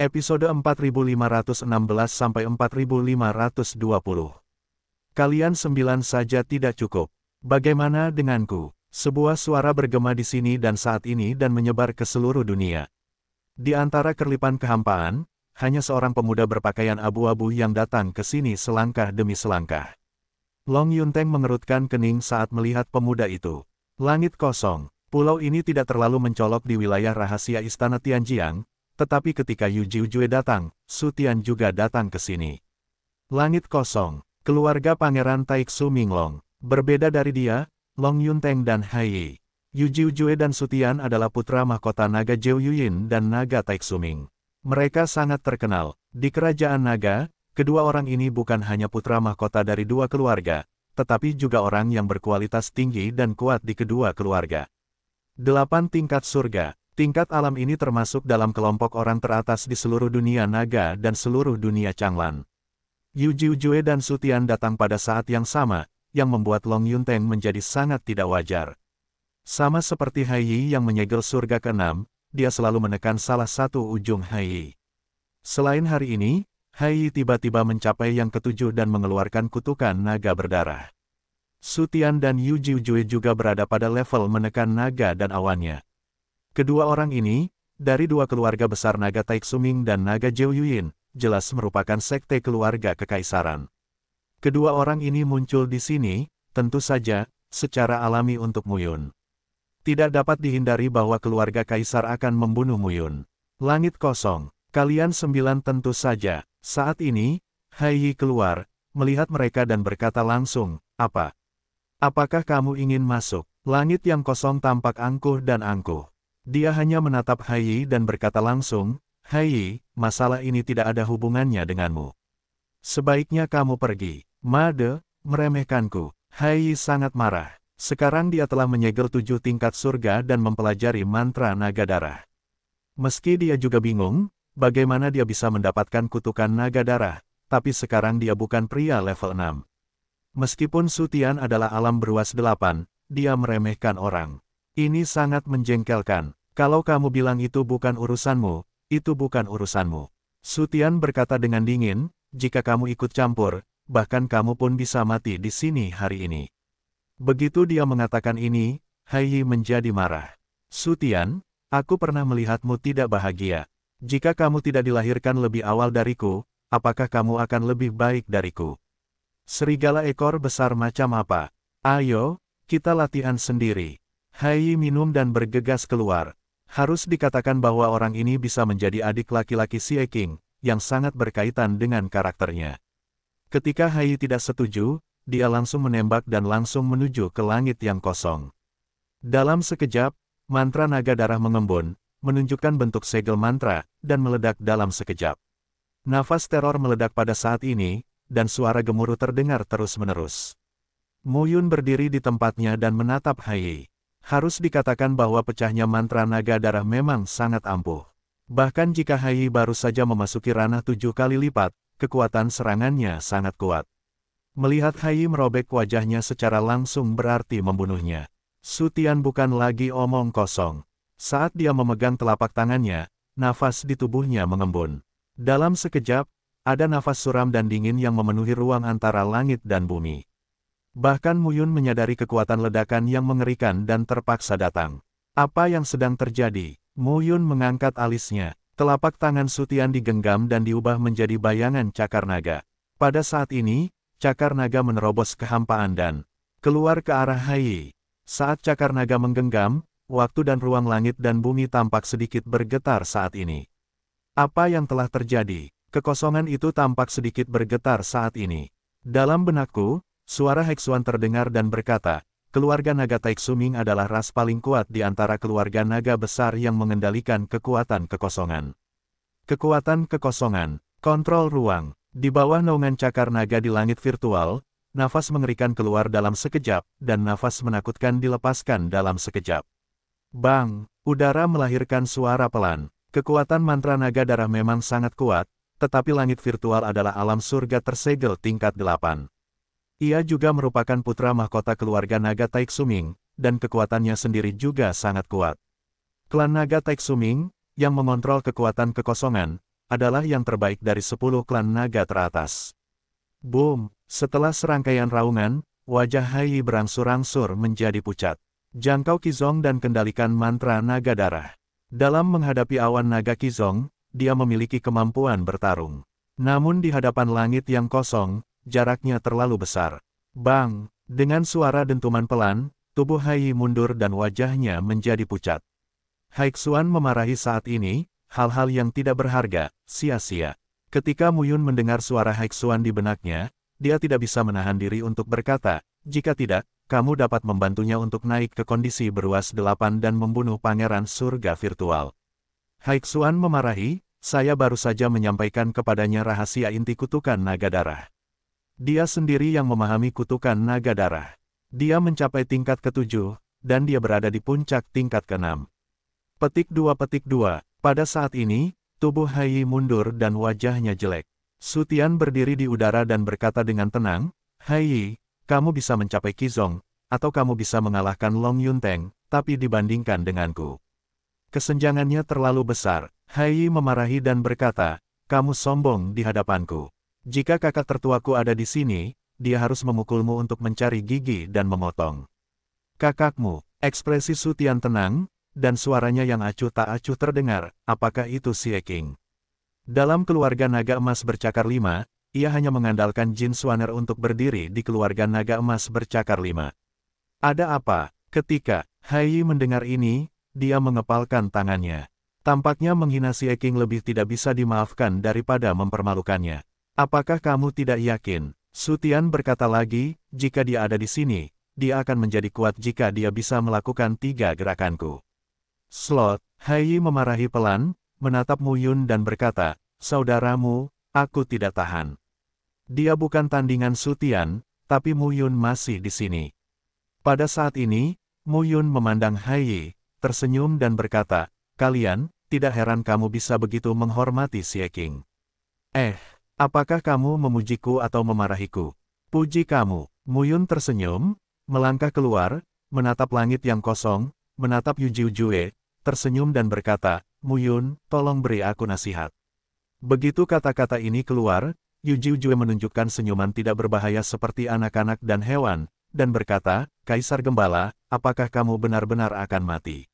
Episode 4516 sampai 4520. Kalian sembilan saja tidak cukup. Bagaimana denganku? Sebuah suara bergema di sini dan saat ini dan menyebar ke seluruh dunia. Di antara kerlipan kehampaan, hanya seorang pemuda berpakaian abu-abu yang datang ke sini selangkah demi selangkah. Long Yunteng mengerutkan kening saat melihat pemuda itu. Langit kosong, pulau ini tidak terlalu mencolok di wilayah rahasia Istana Tianjiang, tetapi ketika Yu Jiujue datang, Su Tian juga datang ke sini. Langit kosong, keluarga Pangeran Taiksu Minglong. Berbeda dari dia, Long Yunteng dan Hai Yi. Yu Jiujue dan Su Tian adalah putra mahkota naga Jiu Yuyin dan naga Taiksu Ming. Mereka sangat terkenal. Di kerajaan naga, kedua orang ini bukan hanya putra mahkota dari dua keluarga, tetapi juga orang yang berkualitas tinggi dan kuat di kedua keluarga. Delapan Tingkat Surga Tingkat alam ini termasuk dalam kelompok orang teratas di seluruh dunia naga dan seluruh dunia Changlan. Yu Jiu Jue dan Sutian datang pada saat yang sama, yang membuat Long Yunteng menjadi sangat tidak wajar. Sama seperti Hai Yi yang menyegel surga ke-6, dia selalu menekan salah satu ujung Hai Yi. Selain hari ini, Hai Yi tiba-tiba mencapai yang ketujuh dan mengeluarkan kutukan naga berdarah. Sutian dan Yu Jiu Jue juga berada pada level menekan naga dan awannya. Kedua orang ini, dari dua keluarga besar Naga Taiksuming dan Naga Jiu Yuyin, jelas merupakan sekte keluarga kekaisaran. Kedua orang ini muncul di sini, tentu saja, secara alami untuk Muyun. Tidak dapat dihindari bahwa keluarga kaisar akan membunuh Muyun. Langit kosong, kalian sembilan tentu saja, saat ini, Hai Yi keluar, melihat mereka dan berkata langsung, apa? Apakah kamu ingin masuk? Langit yang kosong tampak angkuh dan angkuh. Dia hanya menatap Hayi dan berkata langsung, Hayi, masalah ini tidak ada hubungannya denganmu. Sebaiknya kamu pergi. Made, meremehkanku. Hayi sangat marah. Sekarang dia telah menyegel tujuh tingkat surga dan mempelajari mantra naga darah. Meski dia juga bingung, bagaimana dia bisa mendapatkan kutukan naga darah, tapi sekarang dia bukan pria level 6. Meskipun Sutian adalah alam beruas delapan, dia meremehkan orang. Ini sangat menjengkelkan. Kalau kamu bilang itu bukan urusanmu, itu bukan urusanmu. Sutian berkata dengan dingin, jika kamu ikut campur, bahkan kamu pun bisa mati di sini hari ini. Begitu dia mengatakan ini, Haiyi menjadi marah. Sutian, aku pernah melihatmu tidak bahagia. Jika kamu tidak dilahirkan lebih awal dariku, apakah kamu akan lebih baik dariku? Serigala ekor besar macam apa? Ayo, kita latihan sendiri. Hai minum dan bergegas keluar. Harus dikatakan bahwa orang ini bisa menjadi adik laki-laki Si E King, yang sangat berkaitan dengan karakternya. Ketika Hai tidak setuju, dia langsung menembak dan langsung menuju ke langit yang kosong. Dalam sekejap, mantra naga darah mengembun, menunjukkan bentuk segel mantra, dan meledak dalam sekejap. Nafas teror meledak pada saat ini, dan suara gemuruh terdengar terus-menerus. Muyun berdiri di tempatnya dan menatap Hai. Harus dikatakan bahwa pecahnya mantra naga darah memang sangat ampuh. Bahkan jika Hai baru saja memasuki ranah tujuh kali lipat, kekuatan serangannya sangat kuat. Melihat Hai merobek wajahnya secara langsung berarti membunuhnya. Sutian bukan lagi omong kosong. Saat dia memegang telapak tangannya, nafas di tubuhnya mengembun. Dalam sekejap, ada nafas suram dan dingin yang memenuhi ruang antara langit dan bumi. Bahkan Muyun menyadari kekuatan ledakan yang mengerikan dan terpaksa datang. Apa yang sedang terjadi? Muyun mengangkat alisnya. Telapak tangan Sutian digenggam dan diubah menjadi bayangan cakar naga. Pada saat ini, cakar naga menerobos kehampaan dan keluar ke arah Hai. Saat cakar naga menggenggam, waktu dan ruang langit dan bumi tampak sedikit bergetar saat ini. Apa yang telah terjadi? Kekosongan itu tampak sedikit bergetar saat ini. Dalam benakku, Suara Hexuan terdengar dan berkata, keluarga naga Taeksuming adalah ras paling kuat di antara keluarga naga besar yang mengendalikan kekuatan kekosongan. Kekuatan kekosongan, kontrol ruang, di bawah naungan cakar naga di langit virtual, nafas mengerikan keluar dalam sekejap, dan nafas menakutkan dilepaskan dalam sekejap. Bang, udara melahirkan suara pelan, Kekuatan mantra naga darah memang sangat kuat, tetapi langit virtual adalah alam surga tersegel tingkat delapan. Ia juga merupakan putra mahkota keluarga Naga Taiksuming, dan kekuatannya sendiri juga sangat kuat. Klan Naga Taiksuming, yang mengontrol kekuatan kekosongan, adalah yang terbaik dari 10 klan naga teratas. Boom! Setelah serangkaian raungan, wajah Hai berangsur-angsur menjadi pucat. Jangkau Kizong dan kendalikan mantra naga darah. Dalam menghadapi awan naga Kizong, dia memiliki kemampuan bertarung. Namun di hadapan langit yang kosong, jaraknya terlalu besar. Bang, dengan suara dentuman pelan, tubuh Hai mundur dan wajahnya menjadi pucat. Hai Xuan memarahi saat ini, hal-hal yang tidak berharga, sia-sia. Ketika Muyun mendengar suara Hai Xuan di benaknya, dia tidak bisa menahan diri untuk berkata, jika tidak, kamu dapat membantunya untuk naik ke kondisi beruas delapan dan membunuh pangeran surga virtual. Hai Xuan memarahi, saya baru saja menyampaikan kepadanya rahasia inti kutukan naga darah. Dia sendiri yang memahami kutukan naga darah. Dia mencapai tingkat ketujuh, dan dia berada di puncak tingkat keenam. Petik dua petik dua, pada saat ini, tubuh Hai mundur dan wajahnya jelek. Sutian berdiri di udara dan berkata dengan tenang, Hai, kamu bisa mencapai Kizong, atau kamu bisa mengalahkan Long Yunteng, tapi dibandingkan denganku. Kesenjangannya terlalu besar, Hai memarahi dan berkata, kamu sombong di hadapanku. Jika kakak tertuaku ada di sini, dia harus memukulmu untuk mencari gigi dan memotong. Kakakmu, ekspresi Sutian tenang, dan suaranya yang acuh tak acuh terdengar, apakah itu Si Eking? Dalam keluarga naga emas bercakar lima, ia hanya mengandalkan Jin Swaner untuk berdiri di keluarga naga emas bercakar lima. Ada apa? Ketika Hai mendengar ini, dia mengepalkan tangannya. Tampaknya menghina Si Eking lebih tidak bisa dimaafkan daripada mempermalukannya. Apakah kamu tidak yakin? Sutian berkata lagi, jika dia ada di sini, dia akan menjadi kuat jika dia bisa melakukan tiga gerakanku. Slot, Hayi memarahi pelan, menatap Muyun dan berkata, Saudaramu, aku tidak tahan. Dia bukan tandingan Sutian, tapi Muyun masih di sini. Pada saat ini, Muyun memandang Hayi, tersenyum dan berkata, Kalian, tidak heran kamu bisa begitu menghormati Xie King. Eh, Apakah kamu memujiku atau memarahiku? Puji kamu. Muyun tersenyum, melangkah keluar, menatap langit yang kosong, menatap Yuji Ujue, tersenyum dan berkata, Muyun, tolong beri aku nasihat. Begitu kata-kata ini keluar, Yuji Ujue menunjukkan senyuman tidak berbahaya seperti anak-anak dan hewan, dan berkata, Kaisar Gembala, apakah kamu benar-benar akan mati?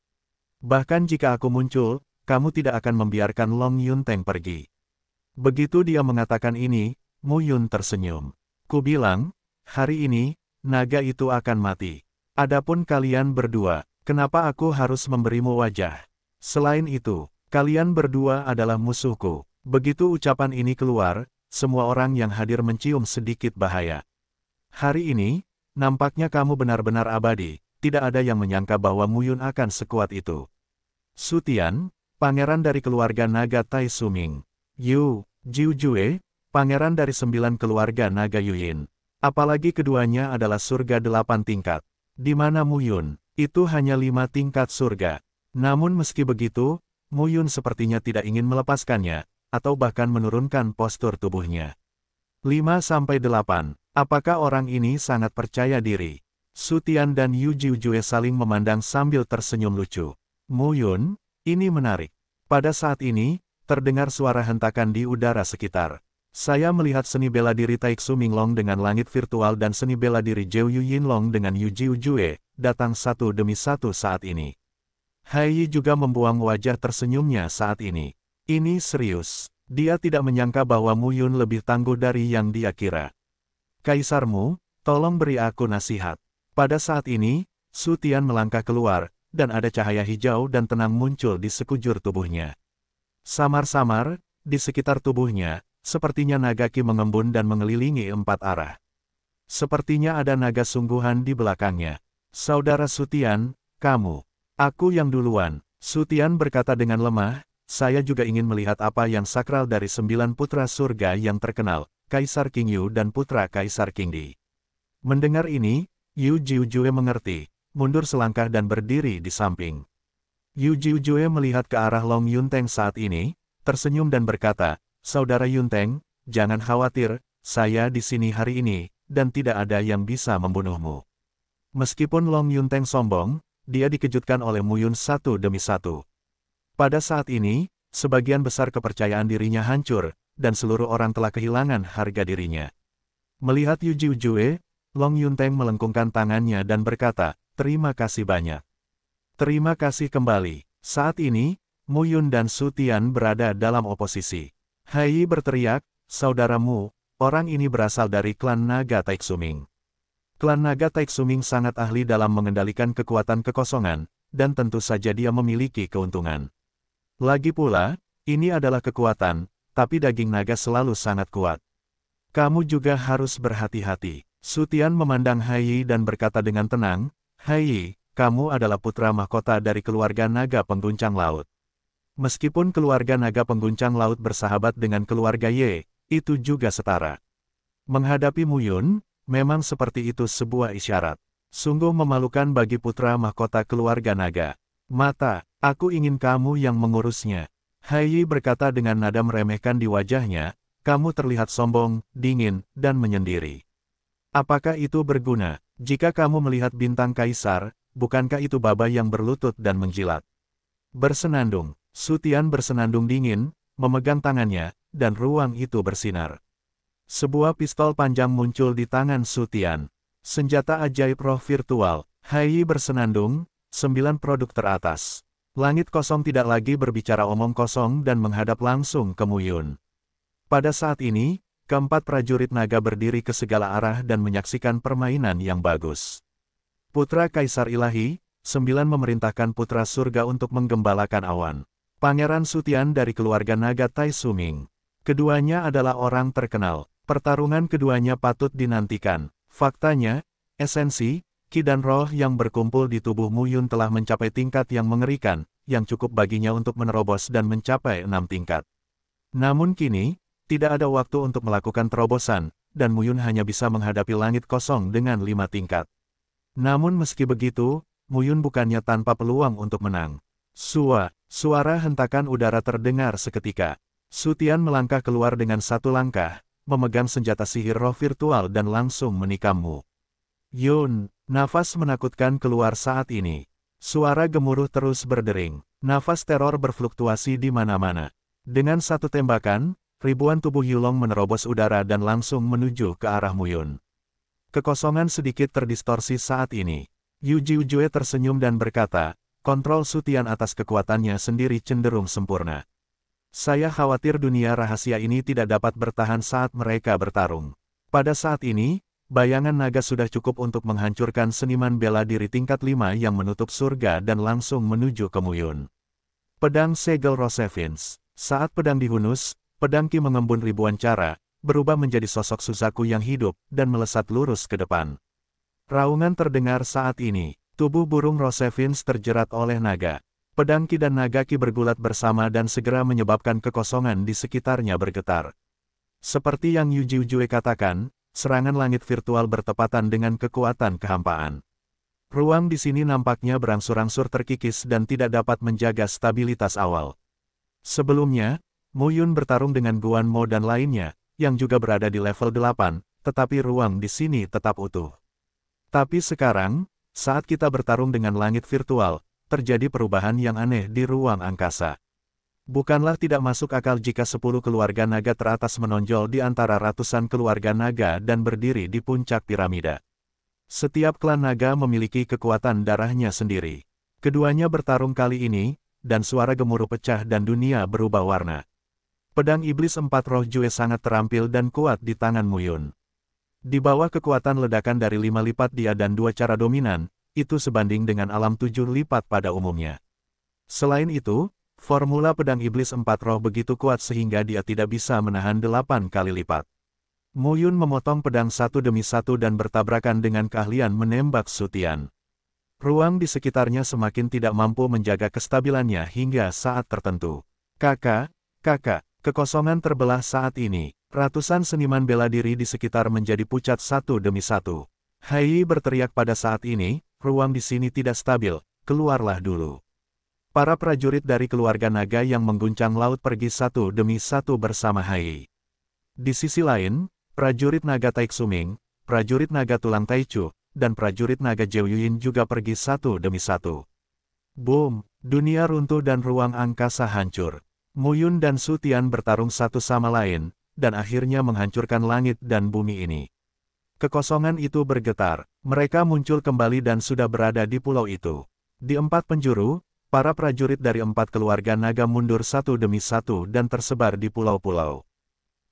Bahkan jika aku muncul, kamu tidak akan membiarkan Long Yun Teng pergi. Begitu dia mengatakan ini, Mu Yun tersenyum. Ku bilang, hari ini, naga itu akan mati. Adapun kalian berdua, kenapa aku harus memberimu wajah? Selain itu, kalian berdua adalah musuhku. Begitu ucapan ini keluar, semua orang yang hadir mencium sedikit bahaya. Hari ini, nampaknya kamu benar-benar abadi, tidak ada yang menyangka bahwa Muyun akan sekuat itu. Sutian, pangeran dari keluarga naga Tai Suming, Yu, Jiu Jue, pangeran dari sembilan keluarga naga Yuyin. Apalagi keduanya adalah surga delapan tingkat. Di mana Muyun, itu hanya lima tingkat surga. Namun meski begitu, Muyun sepertinya tidak ingin melepaskannya, atau bahkan menurunkan postur tubuhnya. Lima sampai delapan. Apakah orang ini sangat percaya diri? Sutian dan Yu Jiu Jue saling memandang sambil tersenyum lucu. Muyun, ini menarik. Pada saat ini, Terdengar suara hentakan di udara sekitar. Saya melihat seni bela diri Taiksu Minglong dengan langit virtual dan seni bela diri Zhou Yinlong dengan Yu Jiu Jue datang satu demi satu saat ini. Hai Yi juga membuang wajah tersenyumnya saat ini. Ini serius. Dia tidak menyangka bahwa Mu Yun lebih tangguh dari yang dia kira. Kaisarmu, tolong beri aku nasihat. Pada saat ini, Su Tian melangkah keluar, dan ada cahaya hijau dan tenang muncul di sekujur tubuhnya. Samar-samar, di sekitar tubuhnya, sepertinya naga Nagaki mengembun dan mengelilingi empat arah. Sepertinya ada naga sungguhan di belakangnya. Saudara Sutian, kamu. Aku yang duluan. Sutian berkata dengan lemah, saya juga ingin melihat apa yang sakral dari sembilan putra surga yang terkenal, Kaisar King Yu dan putra Kaisar King Di. Mendengar ini, Yu Jiu Jue mengerti, mundur selangkah dan berdiri di samping. Yu Jiujue melihat ke arah Long Yunteng saat ini, tersenyum dan berkata, Saudara Yunteng, jangan khawatir, saya di sini hari ini, dan tidak ada yang bisa membunuhmu. Meskipun Long Yunteng sombong, dia dikejutkan oleh Mu Yun satu demi satu. Pada saat ini, sebagian besar kepercayaan dirinya hancur, dan seluruh orang telah kehilangan harga dirinya. Melihat Yu Jiujue, Long Yunteng melengkungkan tangannya dan berkata, Terima kasih banyak. Terima kasih kembali. Saat ini, Muyun dan Sutian berada dalam oposisi. Hai berteriak, saudaramu, orang ini berasal dari klan Naga Taiksuming. Klan Naga Taiksuming sangat ahli dalam mengendalikan kekuatan kekosongan, dan tentu saja dia memiliki keuntungan. Lagi pula, ini adalah kekuatan, tapi daging naga selalu sangat kuat. Kamu juga harus berhati-hati. Sutian memandang Haiyi dan berkata dengan tenang, Hai, kamu adalah putra mahkota dari keluarga naga pengguncang laut. Meskipun keluarga naga pengguncang laut bersahabat dengan keluarga Ye, itu juga setara. Menghadapi Muyun, memang seperti itu sebuah isyarat. Sungguh memalukan bagi putra mahkota keluarga naga. Mata, aku ingin kamu yang mengurusnya. Haiyi berkata dengan nada meremehkan di wajahnya, kamu terlihat sombong, dingin, dan menyendiri. Apakah itu berguna? Jika kamu melihat bintang kaisar, bukankah itu baba yang berlutut dan menjilat? Bersenandung, Sutian bersenandung dingin, memegang tangannya, dan ruang itu bersinar. Sebuah pistol panjang muncul di tangan Sutian. Senjata ajaib roh virtual, Hai bersenandung, sembilan produk teratas. Langit kosong tidak lagi berbicara omong kosong dan menghadap langsung ke Muyun. Pada saat ini, keempat prajurit naga berdiri ke segala arah dan menyaksikan permainan yang bagus. Putra Kaisar Ilahi, sembilan memerintahkan Putra Surga untuk menggembalakan awan. Pangeran Sutian dari keluarga naga Tai Suming. Keduanya adalah orang terkenal. Pertarungan keduanya patut dinantikan. Faktanya, esensi, ki dan roh yang berkumpul di tubuh Muyun telah mencapai tingkat yang mengerikan, yang cukup baginya untuk menerobos dan mencapai enam tingkat. Namun kini, tidak ada waktu untuk melakukan terobosan, dan Muyun hanya bisa menghadapi langit kosong dengan lima tingkat. Namun meski begitu, Muyun bukannya tanpa peluang untuk menang. Sua, suara hentakan udara terdengar seketika. Sutian melangkah keluar dengan satu langkah, memegang senjata sihir roh virtual dan langsung menikammu. Yun, nafas menakutkan keluar saat ini. Suara gemuruh terus berdering, nafas teror berfluktuasi di mana-mana. Dengan satu tembakan, ribuan tubuh Yulong menerobos udara dan langsung menuju ke arah Muyun. Kekosongan sedikit terdistorsi saat ini. Yu Jiujue tersenyum dan berkata, kontrol Sutian atas kekuatannya sendiri cenderung sempurna. Saya khawatir dunia rahasia ini tidak dapat bertahan saat mereka bertarung. Pada saat ini, bayangan naga sudah cukup untuk menghancurkan seniman bela diri tingkat 5 yang menutup surga dan langsung menuju kemuyun. Pedang Segel Rosevins Saat pedang dihunus, pedang Ki mengembun ribuan cara, berubah menjadi sosok Suzaku yang hidup dan melesat lurus ke depan. Raungan terdengar saat ini, tubuh burung Rosevins terjerat oleh naga. Pedang Ki dan Nagaki bergulat bersama dan segera menyebabkan kekosongan di sekitarnya bergetar. Seperti yang Yuji Ujue katakan, serangan langit virtual bertepatan dengan kekuatan kehampaan. Ruang di sini nampaknya berangsur-angsur terkikis dan tidak dapat menjaga stabilitas awal. Sebelumnya, Muyun bertarung dengan Guan Mo dan lainnya, yang juga berada di level 8, tetapi ruang di sini tetap utuh. Tapi sekarang, saat kita bertarung dengan langit virtual, terjadi perubahan yang aneh di ruang angkasa. Bukanlah tidak masuk akal jika 10 keluarga naga teratas menonjol di antara ratusan keluarga naga dan berdiri di puncak piramida. Setiap klan naga memiliki kekuatan darahnya sendiri. Keduanya bertarung kali ini, dan suara gemuruh pecah dan dunia berubah warna pedang iblis empat roh Jue sangat terampil dan kuat di tangan Muyun. Di bawah kekuatan ledakan dari lima lipat dia dan dua cara dominan, itu sebanding dengan alam tujuh lipat pada umumnya. Selain itu, formula pedang iblis empat roh begitu kuat sehingga dia tidak bisa menahan delapan kali lipat. Muyun memotong pedang satu demi satu dan bertabrakan dengan keahlian menembak Sutian. Ruang di sekitarnya semakin tidak mampu menjaga kestabilannya hingga saat tertentu. Kakak, kakak, Kekosongan terbelah saat ini, ratusan seniman bela diri di sekitar menjadi pucat satu demi satu. Hai berteriak pada saat ini, ruang di sini tidak stabil, keluarlah dulu. Para prajurit dari keluarga naga yang mengguncang laut pergi satu demi satu bersama Hai. Di sisi lain, prajurit naga Taik Suming, prajurit naga tulang Taichu, dan prajurit naga Jeoyuin juga pergi satu demi satu. Boom, dunia runtuh dan ruang angkasa hancur. Muyun dan Sutian bertarung satu sama lain, dan akhirnya menghancurkan langit dan bumi ini. Kekosongan itu bergetar, mereka muncul kembali dan sudah berada di pulau itu. Di empat penjuru, para prajurit dari empat keluarga naga mundur satu demi satu dan tersebar di pulau-pulau.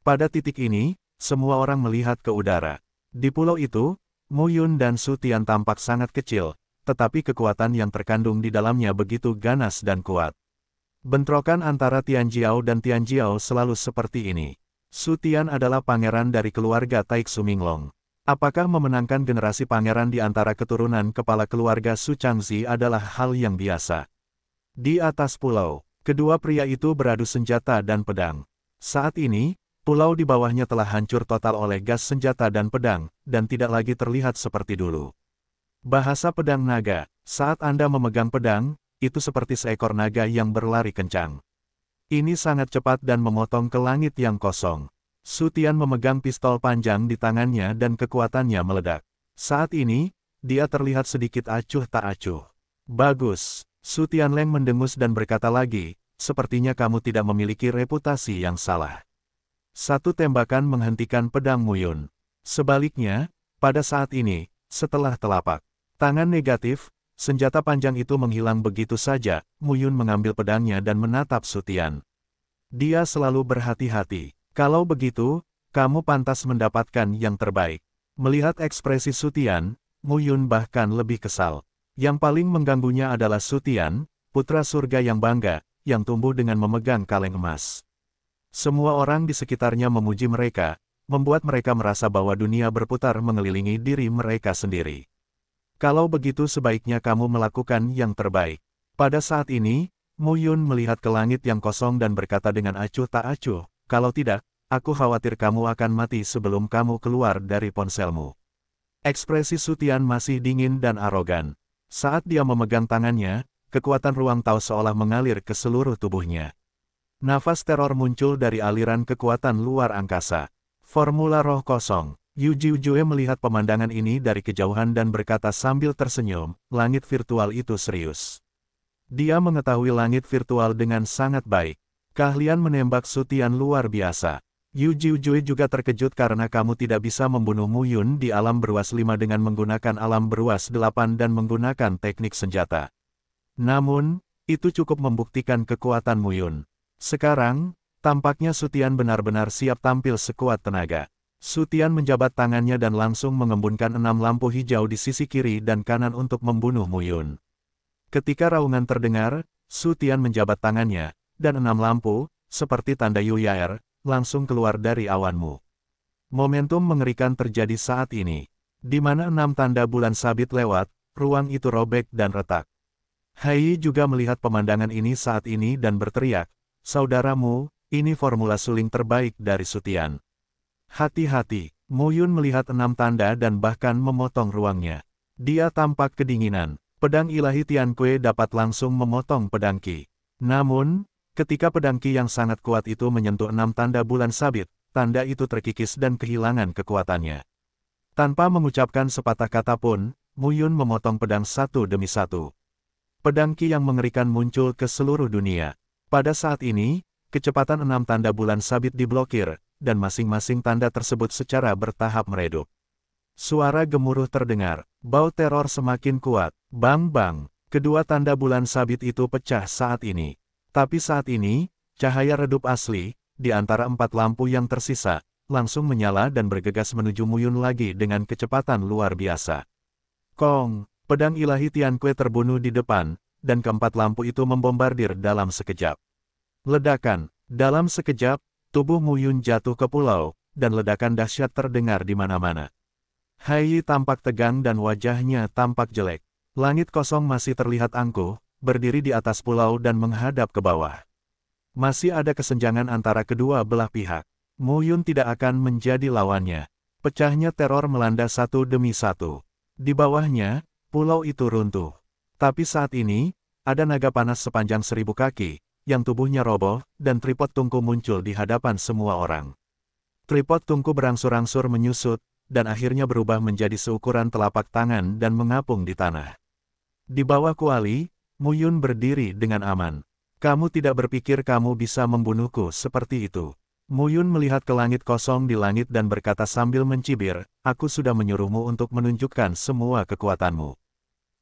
Pada titik ini, semua orang melihat ke udara. Di pulau itu, Muyun dan Sutian tampak sangat kecil, tetapi kekuatan yang terkandung di dalamnya begitu ganas dan kuat. Bentrokan antara Tian Jiao dan Tian Jiao selalu seperti ini. Su Tian adalah pangeran dari keluarga Taixu Minglong. Apakah memenangkan generasi pangeran di antara keturunan kepala keluarga Su Changzi adalah hal yang biasa? Di atas pulau, kedua pria itu beradu senjata dan pedang. Saat ini, pulau di bawahnya telah hancur total oleh gas senjata dan pedang, dan tidak lagi terlihat seperti dulu. Bahasa pedang naga, saat Anda memegang pedang, itu seperti seekor naga yang berlari kencang. Ini sangat cepat dan memotong ke langit yang kosong. Sutian memegang pistol panjang di tangannya dan kekuatannya meledak. Saat ini, dia terlihat sedikit acuh tak acuh. Bagus, Sutian Leng mendengus dan berkata lagi, sepertinya kamu tidak memiliki reputasi yang salah. Satu tembakan menghentikan pedang Muyun. Sebaliknya, pada saat ini, setelah telapak tangan negatif, Senjata panjang itu menghilang begitu saja, Muyun mengambil pedangnya dan menatap Sutian. Dia selalu berhati-hati. Kalau begitu, kamu pantas mendapatkan yang terbaik. Melihat ekspresi Sutian, Muyun bahkan lebih kesal. Yang paling mengganggunya adalah Sutian, putra surga yang bangga, yang tumbuh dengan memegang kaleng emas. Semua orang di sekitarnya memuji mereka, membuat mereka merasa bahwa dunia berputar mengelilingi diri mereka sendiri. Kalau begitu sebaiknya kamu melakukan yang terbaik. Pada saat ini, Mu Yun melihat ke langit yang kosong dan berkata dengan acuh tak acuh, kalau tidak, aku khawatir kamu akan mati sebelum kamu keluar dari ponselmu. Ekspresi Sutian masih dingin dan arogan. Saat dia memegang tangannya, kekuatan ruang tahu seolah mengalir ke seluruh tubuhnya. Nafas teror muncul dari aliran kekuatan luar angkasa. Formula roh kosong. Yuji Ujue melihat pemandangan ini dari kejauhan dan berkata sambil tersenyum, langit virtual itu serius. Dia mengetahui langit virtual dengan sangat baik. Keahlian menembak sutian luar biasa. Yuji Ujue juga terkejut karena kamu tidak bisa membunuh Muyun di alam beruas lima dengan menggunakan alam beruas delapan dan menggunakan teknik senjata. Namun, itu cukup membuktikan kekuatan Muyun. Sekarang, tampaknya Sutian benar-benar siap tampil sekuat tenaga. Sutian menjabat tangannya dan langsung mengembunkan enam lampu hijau di sisi kiri dan kanan untuk membunuh Muyun. Ketika raungan terdengar, Sutian menjabat tangannya, dan enam lampu, seperti tanda Yuyaer, langsung keluar dari awanmu. Momentum mengerikan terjadi saat ini, di mana enam tanda bulan sabit lewat, ruang itu robek dan retak. Hai juga melihat pemandangan ini saat ini dan berteriak, Saudaramu, ini formula suling terbaik dari Sutian. Hati-hati, Moyun melihat enam tanda dan bahkan memotong ruangnya. Dia tampak kedinginan, pedang ilahi Kue dapat langsung memotong pedang Ki. Namun, ketika pedang Ki yang sangat kuat itu menyentuh enam tanda bulan sabit, tanda itu terkikis dan kehilangan kekuatannya. Tanpa mengucapkan sepatah kata pun, Muyun memotong pedang satu demi satu. Pedang Ki yang mengerikan muncul ke seluruh dunia. Pada saat ini, kecepatan enam tanda bulan sabit diblokir, dan masing-masing tanda tersebut secara bertahap meredup. Suara gemuruh terdengar, bau teror semakin kuat, bang-bang, kedua tanda bulan sabit itu pecah saat ini. Tapi saat ini, cahaya redup asli, di antara empat lampu yang tersisa, langsung menyala dan bergegas menuju Muyun lagi dengan kecepatan luar biasa. Kong, pedang ilahi Tian Kue terbunuh di depan, dan keempat lampu itu membombardir dalam sekejap. Ledakan, dalam sekejap, Tubuh Muyun jatuh ke pulau, dan ledakan dahsyat terdengar di mana-mana. Hai tampak tegang dan wajahnya tampak jelek. Langit kosong masih terlihat angkuh, berdiri di atas pulau dan menghadap ke bawah. Masih ada kesenjangan antara kedua belah pihak. Muyun tidak akan menjadi lawannya. Pecahnya teror melanda satu demi satu. Di bawahnya, pulau itu runtuh. Tapi saat ini, ada naga panas sepanjang seribu kaki, yang tubuhnya roboh, dan tripod tungku muncul di hadapan semua orang. Tripod tungku berangsur-angsur menyusut, dan akhirnya berubah menjadi seukuran telapak tangan dan mengapung di tanah. Di bawah kuali, Muyun berdiri dengan aman. Kamu tidak berpikir kamu bisa membunuhku seperti itu. Muyun melihat ke langit kosong di langit dan berkata sambil mencibir, aku sudah menyuruhmu untuk menunjukkan semua kekuatanmu.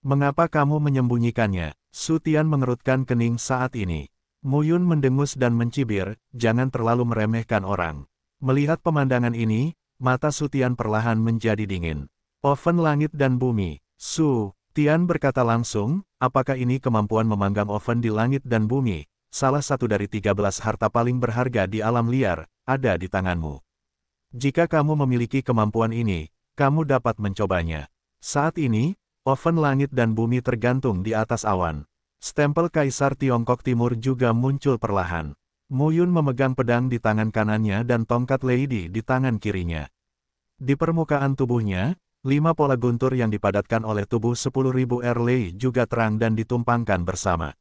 Mengapa kamu menyembunyikannya? Sutian mengerutkan kening saat ini. Muyun mendengus dan mencibir, jangan terlalu meremehkan orang. Melihat pemandangan ini, mata Sutian perlahan menjadi dingin. Oven langit dan bumi, Su, Tian berkata langsung, apakah ini kemampuan memanggang oven di langit dan bumi, salah satu dari 13 harta paling berharga di alam liar, ada di tanganmu. Jika kamu memiliki kemampuan ini, kamu dapat mencobanya. Saat ini, oven langit dan bumi tergantung di atas awan. Stempel Kaisar Tiongkok Timur juga muncul perlahan. Muyun memegang pedang di tangan kanannya dan tongkat Lady di tangan kirinya. Di permukaan tubuhnya, lima pola guntur yang dipadatkan oleh tubuh 10.000 Erlei juga terang dan ditumpangkan bersama.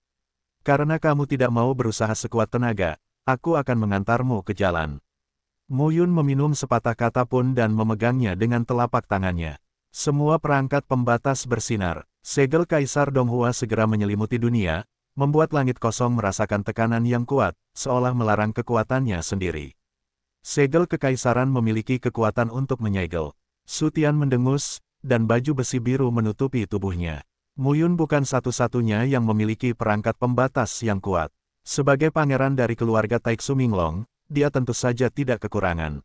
Karena kamu tidak mau berusaha sekuat tenaga, aku akan mengantarmu ke jalan. Muyun meminum sepatah kata pun dan memegangnya dengan telapak tangannya. Semua perangkat pembatas bersinar, Segel Kaisar Donghua segera menyelimuti dunia, membuat langit kosong merasakan tekanan yang kuat, seolah melarang kekuatannya sendiri. Segel kekaisaran memiliki kekuatan untuk menyegel. Sutian mendengus, dan baju besi biru menutupi tubuhnya. Muyun bukan satu-satunya yang memiliki perangkat pembatas yang kuat. Sebagai pangeran dari keluarga Taiksu Minglong, dia tentu saja tidak kekurangan.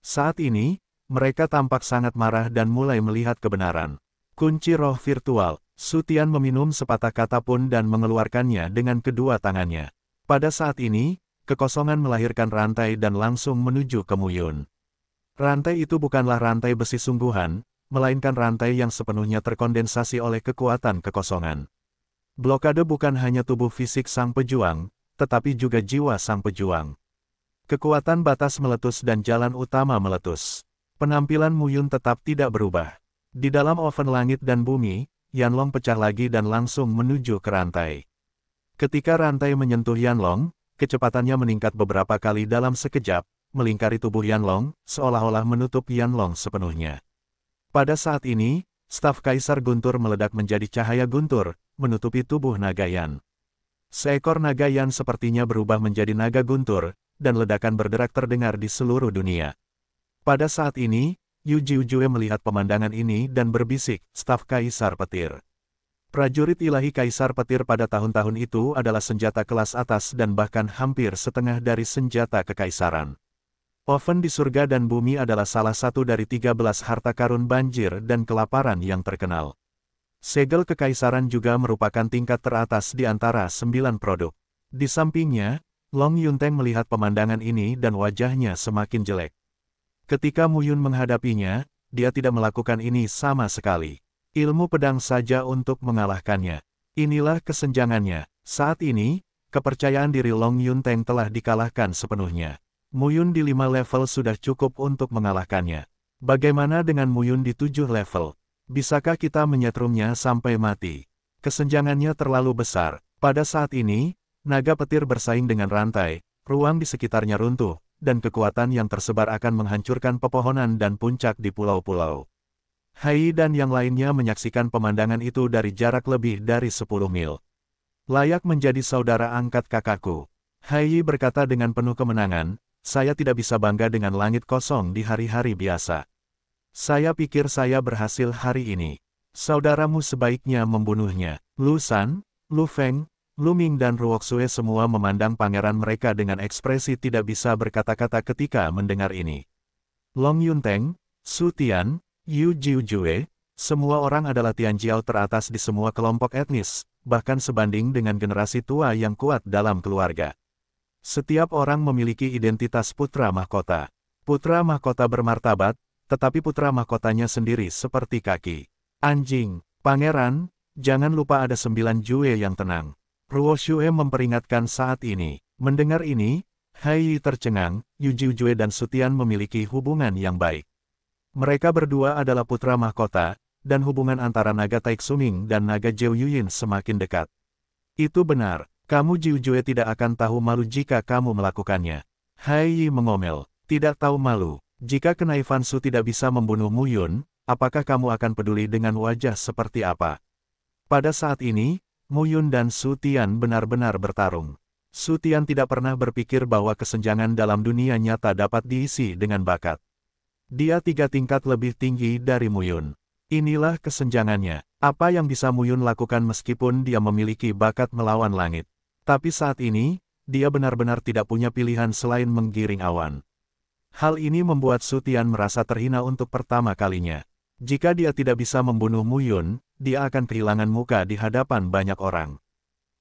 Saat ini, mereka tampak sangat marah dan mulai melihat kebenaran. Kunci roh virtual, Sutian meminum sepatah kata pun dan mengeluarkannya dengan kedua tangannya. Pada saat ini, kekosongan melahirkan rantai dan langsung menuju ke Muyun. Rantai itu bukanlah rantai besi sungguhan, melainkan rantai yang sepenuhnya terkondensasi oleh kekuatan kekosongan. Blokade bukan hanya tubuh fisik sang pejuang, tetapi juga jiwa sang pejuang. Kekuatan batas meletus dan jalan utama meletus. Penampilan Muyun tetap tidak berubah. Di dalam oven langit dan bumi, Yanlong pecah lagi dan langsung menuju ke rantai. Ketika rantai menyentuh Yanlong, kecepatannya meningkat beberapa kali dalam sekejap, melingkari tubuh Yanlong, seolah-olah menutup Yanlong sepenuhnya. Pada saat ini, staf Kaisar Guntur meledak menjadi cahaya guntur, menutupi tubuh naga Yan. Seekor naga Yan sepertinya berubah menjadi naga guntur, dan ledakan berderak terdengar di seluruh dunia. Pada saat ini, Yu Jiujue melihat pemandangan ini dan berbisik, staf Kaisar Petir. Prajurit ilahi Kaisar Petir pada tahun-tahun itu adalah senjata kelas atas dan bahkan hampir setengah dari senjata kekaisaran. Oven di surga dan bumi adalah salah satu dari 13 harta karun banjir dan kelaparan yang terkenal. Segel kekaisaran juga merupakan tingkat teratas di antara sembilan produk. Di sampingnya, Long Yunteng melihat pemandangan ini dan wajahnya semakin jelek. Ketika Muyun menghadapinya, dia tidak melakukan ini sama sekali. Ilmu pedang saja untuk mengalahkannya. Inilah kesenjangannya. Saat ini, kepercayaan diri Long Yun Teng telah dikalahkan sepenuhnya. Muyun di lima level sudah cukup untuk mengalahkannya. Bagaimana dengan Muyun di tujuh level? Bisakah kita menyetrumnya sampai mati? Kesenjangannya terlalu besar. Pada saat ini, naga petir bersaing dengan rantai, ruang di sekitarnya runtuh, dan kekuatan yang tersebar akan menghancurkan pepohonan dan puncak di pulau-pulau. Hai dan yang lainnya menyaksikan pemandangan itu dari jarak lebih dari 10 mil. Layak menjadi saudara angkat kakakku. Hai berkata dengan penuh kemenangan, saya tidak bisa bangga dengan langit kosong di hari-hari biasa. Saya pikir saya berhasil hari ini. Saudaramu sebaiknya membunuhnya. Lu San, Lu Feng, Luming dan Ruoxue semua memandang pangeran mereka dengan ekspresi tidak bisa berkata-kata ketika mendengar ini. Long Yunteng, Su Tian, Yu Jiujue, semua orang adalah Tianjiao teratas di semua kelompok etnis, bahkan sebanding dengan generasi tua yang kuat dalam keluarga. Setiap orang memiliki identitas putra mahkota. Putra mahkota bermartabat, tetapi putra mahkotanya sendiri seperti kaki. Anjing, pangeran, jangan lupa ada sembilan jue yang tenang. Ruo Xue memperingatkan saat ini. Mendengar ini, Hai Yi tercengang, Yu Jiujue dan Sutian memiliki hubungan yang baik. Mereka berdua adalah putra mahkota, dan hubungan antara naga Taeksuming dan naga Jiu Yuyin semakin dekat. Itu benar, kamu Jiujue tidak akan tahu malu jika kamu melakukannya. Hai Yi mengomel, tidak tahu malu. Jika Kenai Fansu tidak bisa membunuh Mu Yun, apakah kamu akan peduli dengan wajah seperti apa? Pada saat ini, Muyun dan Su Tian benar-benar bertarung. Su Tian tidak pernah berpikir bahwa kesenjangan dalam dunia nyata dapat diisi dengan bakat. Dia tiga tingkat lebih tinggi dari Muyun. Inilah kesenjangannya. Apa yang bisa Muyun lakukan meskipun dia memiliki bakat melawan langit. Tapi saat ini, dia benar-benar tidak punya pilihan selain menggiring awan. Hal ini membuat Sutian merasa terhina untuk pertama kalinya. Jika dia tidak bisa membunuh Muyun, dia akan kehilangan muka di hadapan banyak orang.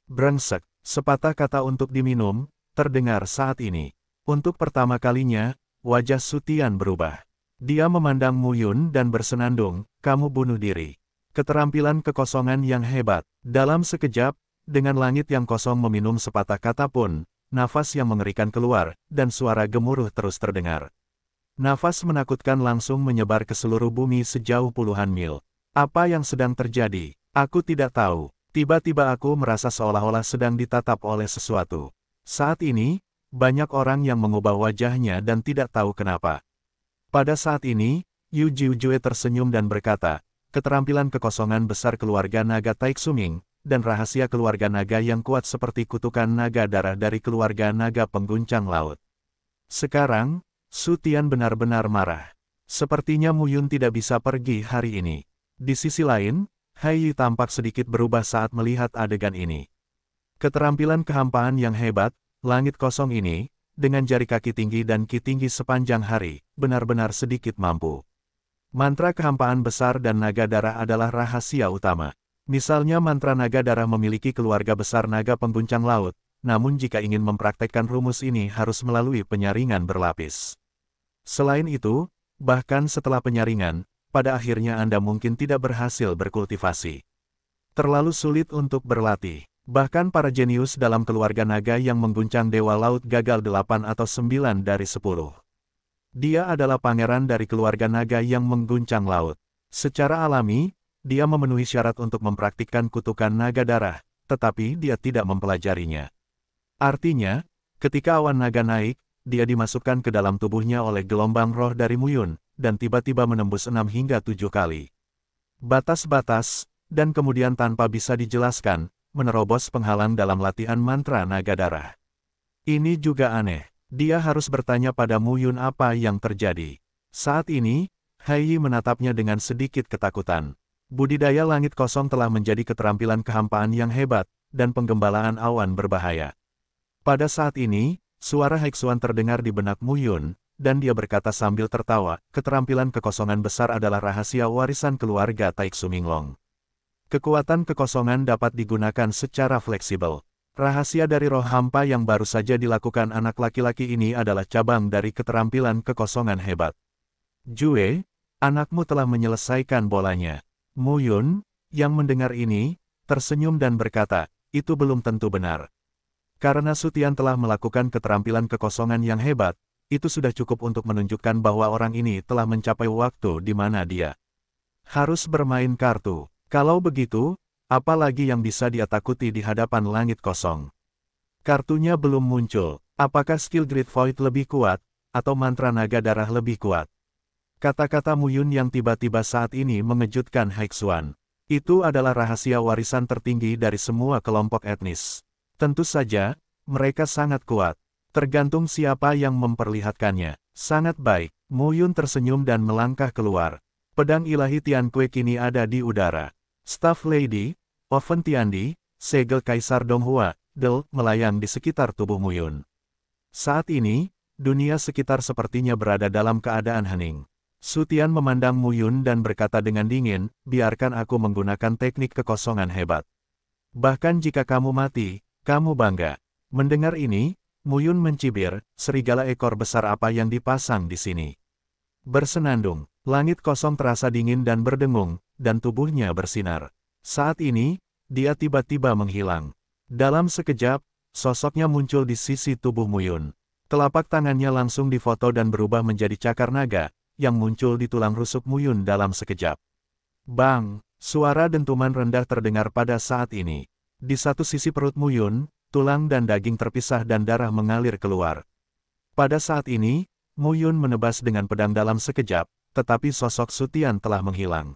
Brengsek, sepatah kata untuk diminum, terdengar saat ini. Untuk pertama kalinya, wajah Sutian berubah. Dia memandang Muyun dan bersenandung, kamu bunuh diri. Keterampilan kekosongan yang hebat. Dalam sekejap, dengan langit yang kosong meminum sepatah kata pun, nafas yang mengerikan keluar, dan suara gemuruh terus terdengar. Nafas menakutkan langsung menyebar ke seluruh bumi sejauh puluhan mil, apa yang sedang terjadi? Aku tidak tahu. Tiba-tiba aku merasa seolah-olah sedang ditatap oleh sesuatu. Saat ini, banyak orang yang mengubah wajahnya dan tidak tahu kenapa. Pada saat ini, Yu Jiujue tersenyum dan berkata, keterampilan kekosongan besar keluarga naga Taiksuming, dan rahasia keluarga naga yang kuat seperti kutukan naga darah dari keluarga naga pengguncang laut. Sekarang, Sutian benar-benar marah. Sepertinya Muyun tidak bisa pergi hari ini. Di sisi lain, Hai Yi tampak sedikit berubah saat melihat adegan ini. Keterampilan kehampaan yang hebat, langit kosong ini, dengan jari kaki tinggi dan ki tinggi sepanjang hari, benar-benar sedikit mampu. Mantra kehampaan besar dan naga darah adalah rahasia utama. Misalnya mantra naga darah memiliki keluarga besar naga pengguncang laut, namun jika ingin mempraktekkan rumus ini harus melalui penyaringan berlapis. Selain itu, bahkan setelah penyaringan, pada akhirnya Anda mungkin tidak berhasil berkultivasi. Terlalu sulit untuk berlatih. Bahkan para jenius dalam keluarga naga yang mengguncang Dewa Laut gagal 8 atau 9 dari 10. Dia adalah pangeran dari keluarga naga yang mengguncang laut. Secara alami, dia memenuhi syarat untuk mempraktikkan kutukan naga darah, tetapi dia tidak mempelajarinya. Artinya, ketika awan naga naik, dia dimasukkan ke dalam tubuhnya oleh gelombang roh dari Muyun, dan tiba-tiba menembus enam hingga tujuh kali. Batas-batas, dan kemudian tanpa bisa dijelaskan, menerobos penghalang dalam latihan mantra naga darah. Ini juga aneh. Dia harus bertanya pada Mu Yun apa yang terjadi. Saat ini, Hai Yi menatapnya dengan sedikit ketakutan. Budidaya langit kosong telah menjadi keterampilan kehampaan yang hebat, dan penggembalaan awan berbahaya. Pada saat ini, suara Haixuan terdengar di benak Mu Yun, dan dia berkata sambil tertawa, keterampilan kekosongan besar adalah rahasia warisan keluarga Taik Suminglong. Kekuatan kekosongan dapat digunakan secara fleksibel. Rahasia dari roh hampa yang baru saja dilakukan anak laki-laki ini adalah cabang dari keterampilan kekosongan hebat. Jue, anakmu telah menyelesaikan bolanya. Mu Yun, yang mendengar ini, tersenyum dan berkata, itu belum tentu benar. Karena Sutian telah melakukan keterampilan kekosongan yang hebat, itu sudah cukup untuk menunjukkan bahwa orang ini telah mencapai waktu di mana dia harus bermain kartu. Kalau begitu, apa lagi yang bisa dia takuti di hadapan langit kosong. Kartunya belum muncul, apakah skill Great Void lebih kuat, atau mantra naga darah lebih kuat? Kata-kata Muyun yang tiba-tiba saat ini mengejutkan Haixuan. Itu adalah rahasia warisan tertinggi dari semua kelompok etnis. Tentu saja, mereka sangat kuat. Tergantung siapa yang memperlihatkannya. Sangat baik. Mu Yun tersenyum dan melangkah keluar. Pedang ilahi Tian Kue kini ada di udara. Staff Lady, Oven Tiandi, segel Kaisar Donghua, Del, melayang di sekitar tubuh Mu Yun. Saat ini, dunia sekitar sepertinya berada dalam keadaan hening. Sutian memandang Mu Yun dan berkata dengan dingin, biarkan aku menggunakan teknik kekosongan hebat. Bahkan jika kamu mati, kamu bangga. Mendengar ini, Muyun mencibir, serigala ekor besar apa yang dipasang di sini. Bersenandung, langit kosong terasa dingin dan berdengung, dan tubuhnya bersinar. Saat ini, dia tiba-tiba menghilang. Dalam sekejap, sosoknya muncul di sisi tubuh Muyun. Telapak tangannya langsung difoto dan berubah menjadi cakar naga, yang muncul di tulang rusuk Muyun dalam sekejap. Bang! Suara dentuman rendah terdengar pada saat ini. Di satu sisi perut Muyun, tulang dan daging terpisah dan darah mengalir keluar. Pada saat ini, Muyun menebas dengan pedang dalam sekejap, tetapi sosok Sutian telah menghilang.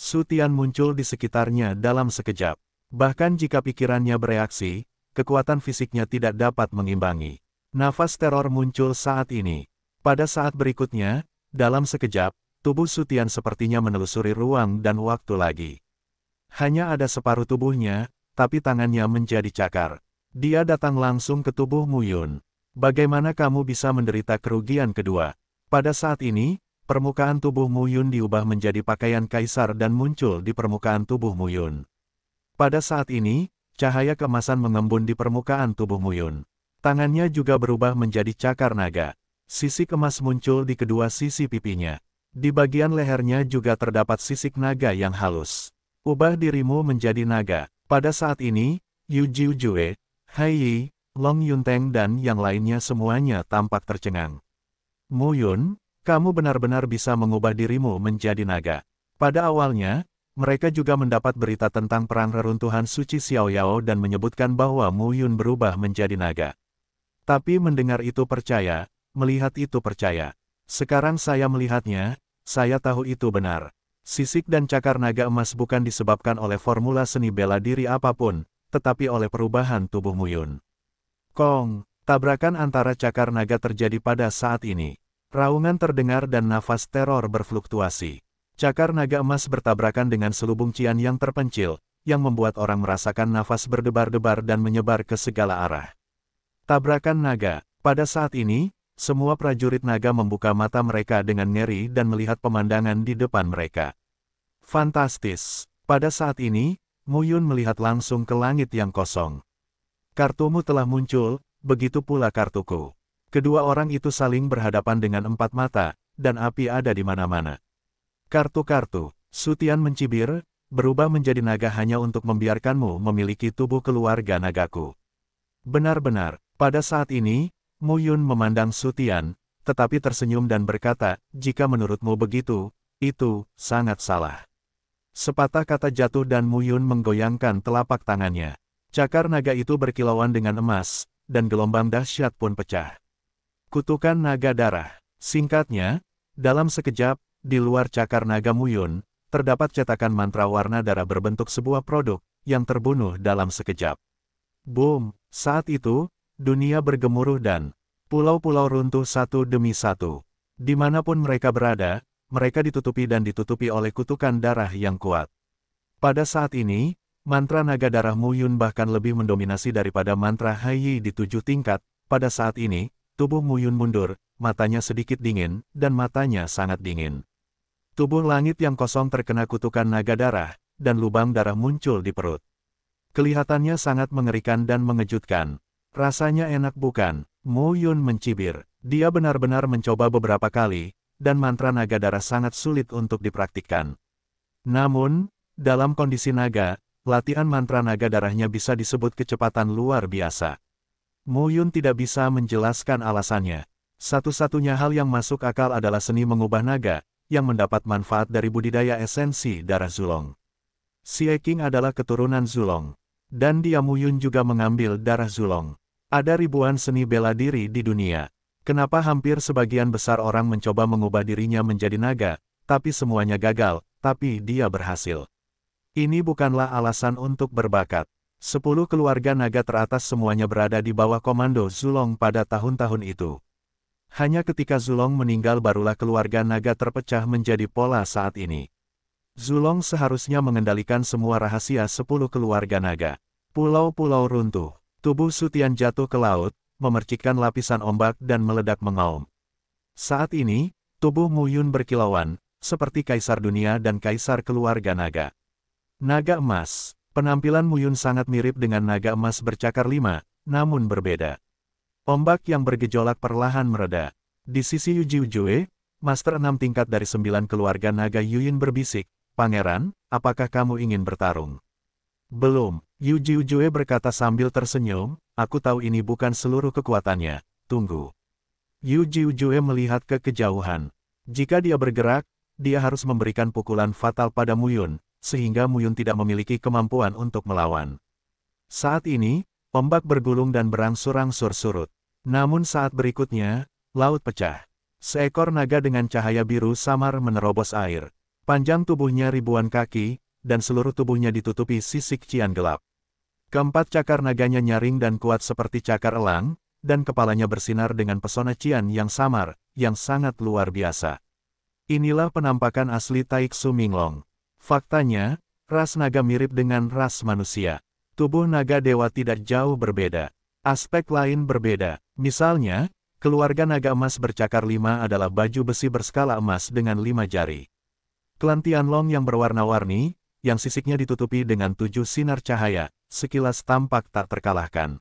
Sutian muncul di sekitarnya dalam sekejap. Bahkan jika pikirannya bereaksi, kekuatan fisiknya tidak dapat mengimbangi. Nafas teror muncul saat ini. Pada saat berikutnya, dalam sekejap, tubuh Sutian sepertinya menelusuri ruang dan waktu lagi. Hanya ada separuh tubuhnya, tapi tangannya menjadi cakar. Dia datang langsung ke tubuh Muyun. Bagaimana kamu bisa menderita kerugian kedua? Pada saat ini, permukaan tubuh Muyun diubah menjadi pakaian kaisar dan muncul di permukaan tubuh Muyun. Pada saat ini, cahaya kemasan mengembun di permukaan tubuh Muyun. Tangannya juga berubah menjadi cakar naga. Sisi kemas muncul di kedua sisi pipinya. Di bagian lehernya juga terdapat sisik naga yang halus. Ubah dirimu menjadi naga. Pada saat ini, Yu Jiu Jue, Hai Yi, Long Yunteng dan yang lainnya semuanya tampak tercengang. Mu Yun, kamu benar-benar bisa mengubah dirimu menjadi naga. Pada awalnya, mereka juga mendapat berita tentang perang reruntuhan Suci Xiao Yao dan menyebutkan bahwa Mu Yun berubah menjadi naga. Tapi mendengar itu percaya, melihat itu percaya. Sekarang saya melihatnya, saya tahu itu benar. Sisik dan cakar naga emas bukan disebabkan oleh formula seni bela diri apapun, tetapi oleh perubahan tubuh Muyun. Kong, tabrakan antara cakar naga terjadi pada saat ini. Raungan terdengar dan nafas teror berfluktuasi. Cakar naga emas bertabrakan dengan selubung cian yang terpencil, yang membuat orang merasakan nafas berdebar-debar dan menyebar ke segala arah. Tabrakan naga, pada saat ini, semua prajurit naga membuka mata mereka dengan ngeri dan melihat pemandangan di depan mereka. Fantastis! Pada saat ini, Muyun melihat langsung ke langit yang kosong. Kartumu telah muncul, begitu pula kartuku. Kedua orang itu saling berhadapan dengan empat mata, dan api ada di mana-mana. Kartu-kartu, Sutian mencibir, berubah menjadi naga hanya untuk membiarkanmu memiliki tubuh keluarga nagaku. Benar-benar, pada saat ini, Muyun memandang Sutian, tetapi tersenyum dan berkata, jika menurutmu begitu, itu sangat salah. Sepatah kata jatuh dan Muyun menggoyangkan telapak tangannya. Cakar naga itu berkilauan dengan emas, dan gelombang dahsyat pun pecah. Kutukan naga darah. Singkatnya, dalam sekejap, di luar cakar naga Muyun, terdapat cetakan mantra warna darah berbentuk sebuah produk, yang terbunuh dalam sekejap. Boom! Saat itu, dunia bergemuruh dan pulau-pulau runtuh satu demi satu. Dimanapun mereka berada, mereka ditutupi dan ditutupi oleh kutukan darah yang kuat. Pada saat ini, mantra naga darah Mu Yun bahkan lebih mendominasi daripada mantra Haiyi di tujuh tingkat. Pada saat ini, tubuh Mu Yun mundur, matanya sedikit dingin, dan matanya sangat dingin. Tubuh langit yang kosong terkena kutukan naga darah, dan lubang darah muncul di perut. Kelihatannya sangat mengerikan dan mengejutkan. Rasanya enak bukan? Mu Yun mencibir. Dia benar-benar mencoba beberapa kali, dan mantra naga darah sangat sulit untuk dipraktikkan. Namun, dalam kondisi naga, latihan mantra naga darahnya bisa disebut kecepatan luar biasa. Mu Yun tidak bisa menjelaskan alasannya. Satu-satunya hal yang masuk akal adalah seni mengubah naga, yang mendapat manfaat dari budidaya esensi darah Zulong. Si King adalah keturunan Zulong. Dan dia Mu Yun juga mengambil darah Zulong. Ada ribuan seni bela diri di dunia. Kenapa hampir sebagian besar orang mencoba mengubah dirinya menjadi naga, tapi semuanya gagal, tapi dia berhasil. Ini bukanlah alasan untuk berbakat. Sepuluh keluarga naga teratas semuanya berada di bawah komando Zulong pada tahun-tahun itu. Hanya ketika Zulong meninggal barulah keluarga naga terpecah menjadi pola saat ini. Zulong seharusnya mengendalikan semua rahasia sepuluh keluarga naga. Pulau-pulau runtuh, tubuh Sutian jatuh ke laut, memercikkan lapisan ombak dan meledak mengaum. Saat ini, tubuh Yun berkilauan, seperti kaisar dunia dan kaisar keluarga naga. Naga emas. Penampilan Muyun sangat mirip dengan naga emas bercakar lima, namun berbeda. Ombak yang bergejolak perlahan mereda. Di sisi Yuji Ujue, Master enam tingkat dari sembilan keluarga naga Yuyin berbisik, Pangeran, apakah kamu ingin bertarung? Belum, Yuji Ujue berkata sambil tersenyum, Aku tahu ini bukan seluruh kekuatannya, tunggu. Yu Jue melihat ke kejauhan. Jika dia bergerak, dia harus memberikan pukulan fatal pada Muyun, sehingga Muyun tidak memiliki kemampuan untuk melawan. Saat ini, ombak bergulung dan berangsur-angsur surut. Namun saat berikutnya, laut pecah. Seekor naga dengan cahaya biru samar menerobos air. Panjang tubuhnya ribuan kaki, dan seluruh tubuhnya ditutupi sisik cian gelap. Keempat cakar naganya nyaring dan kuat seperti cakar elang, dan kepalanya bersinar dengan pesona cian yang samar, yang sangat luar biasa. Inilah penampakan asli Taik Su Minglong. Faktanya, ras naga mirip dengan ras manusia. Tubuh naga dewa tidak jauh berbeda. Aspek lain berbeda. Misalnya, keluarga naga emas bercakar lima adalah baju besi berskala emas dengan lima jari. Kelantian long yang berwarna-warni, yang sisiknya ditutupi dengan tujuh sinar cahaya, sekilas tampak tak terkalahkan.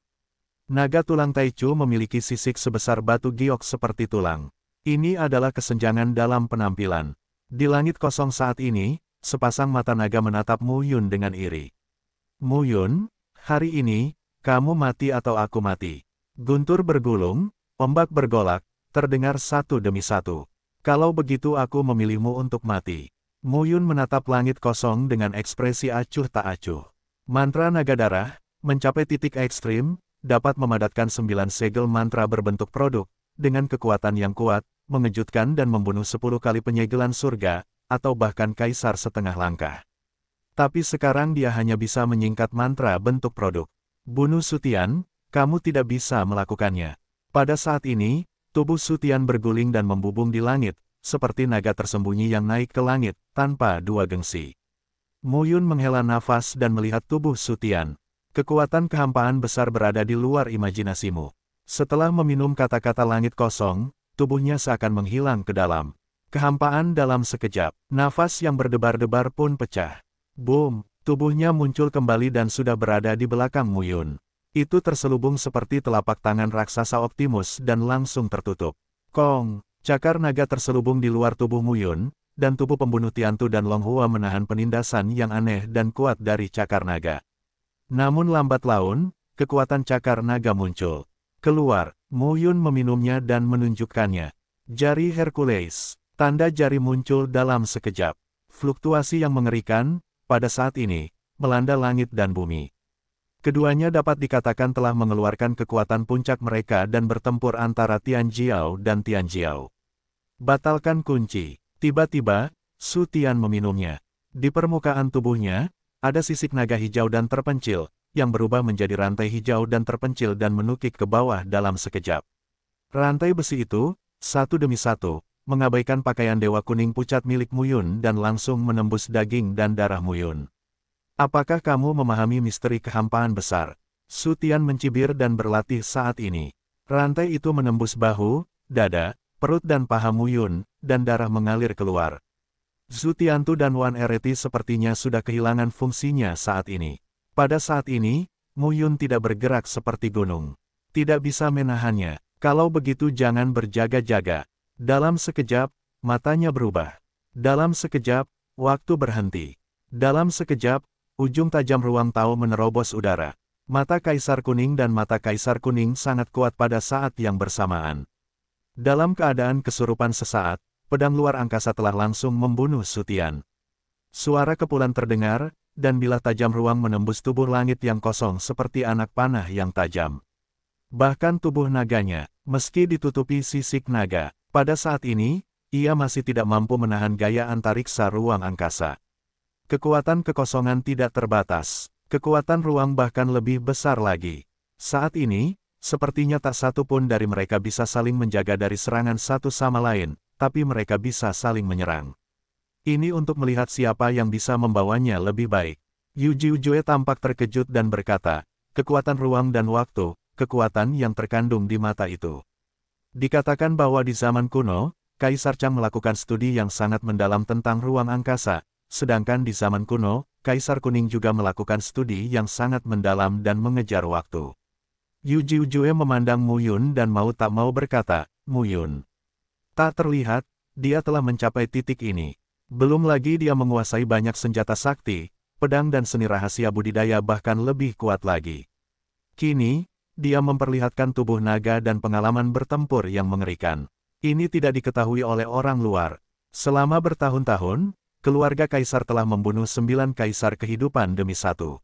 Naga tulang Taichu memiliki sisik sebesar batu giok seperti tulang. Ini adalah kesenjangan dalam penampilan. Di langit kosong saat ini, sepasang mata naga menatap Mu Yun dengan iri. Mu Yun, hari ini, kamu mati atau aku mati. Guntur bergulung, ombak bergolak, terdengar satu demi satu. Kalau begitu aku memilihmu untuk mati. Muyun menatap langit kosong dengan ekspresi acuh tak acuh. Mantra naga darah, mencapai titik ekstrim, dapat memadatkan sembilan segel mantra berbentuk produk, dengan kekuatan yang kuat, mengejutkan dan membunuh sepuluh kali penyegelan surga, atau bahkan kaisar setengah langkah. Tapi sekarang dia hanya bisa menyingkat mantra bentuk produk. Bunuh Sutian, kamu tidak bisa melakukannya. Pada saat ini, tubuh Sutian berguling dan membubung di langit, seperti naga tersembunyi yang naik ke langit, tanpa dua gengsi. Muyun menghela nafas dan melihat tubuh Sutian. Kekuatan kehampaan besar berada di luar imajinasimu. Setelah meminum kata-kata langit kosong, tubuhnya seakan menghilang ke dalam. Kehampaan dalam sekejap, nafas yang berdebar-debar pun pecah. Boom, tubuhnya muncul kembali dan sudah berada di belakang Muyun. Itu terselubung seperti telapak tangan raksasa Optimus dan langsung tertutup. Kong, Cakar naga terselubung di luar tubuh Muyun, dan tubuh pembunuh Tiantu dan Longhua menahan penindasan yang aneh dan kuat dari cakar naga. Namun lambat laun, kekuatan cakar naga muncul. Keluar, Muyun meminumnya dan menunjukkannya. Jari Hercules, tanda jari muncul dalam sekejap. Fluktuasi yang mengerikan, pada saat ini, melanda langit dan bumi. Keduanya dapat dikatakan telah mengeluarkan kekuatan puncak mereka dan bertempur antara Tian Jiao dan Tian Jiao. Batalkan kunci. Tiba-tiba, Su Tian meminumnya. Di permukaan tubuhnya, ada sisik naga hijau dan terpencil, yang berubah menjadi rantai hijau dan terpencil dan menukik ke bawah dalam sekejap. Rantai besi itu, satu demi satu, mengabaikan pakaian dewa kuning pucat milik Muyun dan langsung menembus daging dan darah Muyun. Apakah kamu memahami misteri kehampaan besar? Sutian mencibir dan berlatih saat ini. Rantai itu menembus bahu, dada, perut dan paha Muyun, dan darah mengalir keluar. Zutiantu dan Wan Ereti sepertinya sudah kehilangan fungsinya saat ini. Pada saat ini, Muyun tidak bergerak seperti gunung. Tidak bisa menahannya. Kalau begitu jangan berjaga-jaga. Dalam sekejap, matanya berubah. Dalam sekejap, waktu berhenti. Dalam sekejap, Ujung tajam ruang tahu menerobos udara. Mata Kaisar Kuning dan mata Kaisar Kuning sangat kuat pada saat yang bersamaan. Dalam keadaan kesurupan sesaat, pedang luar angkasa telah langsung membunuh Sutian. Suara kepulan terdengar, dan bilah tajam ruang menembus tubuh langit yang kosong seperti anak panah yang tajam. Bahkan tubuh naganya, meski ditutupi sisik naga, pada saat ini, ia masih tidak mampu menahan gaya antariksa ruang angkasa. Kekuatan kekosongan tidak terbatas. Kekuatan ruang bahkan lebih besar lagi. Saat ini, sepertinya tak satu pun dari mereka bisa saling menjaga dari serangan satu sama lain, tapi mereka bisa saling menyerang. Ini untuk melihat siapa yang bisa membawanya lebih baik. Yu Jiujue tampak terkejut dan berkata, kekuatan ruang dan waktu, kekuatan yang terkandung di mata itu. Dikatakan bahwa di zaman kuno, Kaisar Chang melakukan studi yang sangat mendalam tentang ruang angkasa, sedangkan di zaman kuno, Kaisar Kuning juga melakukan studi yang sangat mendalam dan mengejar waktu. Yu Jiujue memandang mu yun dan mau tak mau berkata, mu yun Tak terlihat, dia telah mencapai titik ini. Belum lagi dia menguasai banyak senjata sakti, pedang dan seni rahasia budidaya bahkan lebih kuat lagi. Kini, dia memperlihatkan tubuh naga dan pengalaman bertempur yang mengerikan. Ini tidak diketahui oleh orang luar. Selama bertahun-tahun, keluarga kaisar telah membunuh sembilan kaisar kehidupan demi satu.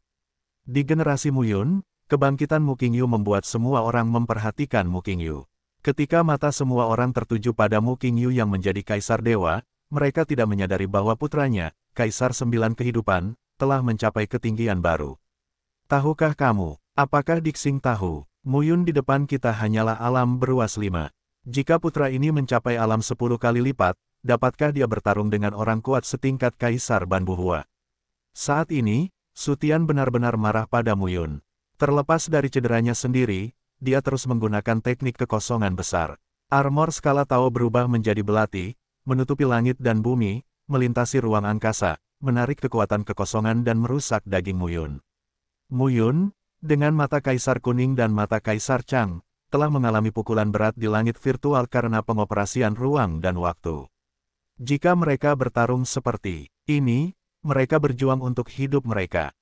Di generasi Muyun, kebangkitan Mukingyu membuat semua orang memperhatikan Mukingyu. Ketika mata semua orang tertuju pada Mukingyu yang menjadi kaisar dewa, mereka tidak menyadari bahwa putranya, kaisar sembilan kehidupan, telah mencapai ketinggian baru. Tahukah kamu, apakah Diksing tahu, Muyun di depan kita hanyalah alam beruas lima. Jika putra ini mencapai alam sepuluh kali lipat, dapatkah dia bertarung dengan orang kuat setingkat Kaisar Ban Saat ini, Sutian benar-benar marah pada Muyun. Terlepas dari cederanya sendiri, dia terus menggunakan teknik kekosongan besar. Armor skala Tao berubah menjadi belati, menutupi langit dan bumi, melintasi ruang angkasa, menarik kekuatan kekosongan dan merusak daging Muyun. Muyun, dengan mata kaisar kuning dan mata kaisar Chang, telah mengalami pukulan berat di langit virtual karena pengoperasian ruang dan waktu. Jika mereka bertarung seperti ini, mereka berjuang untuk hidup mereka.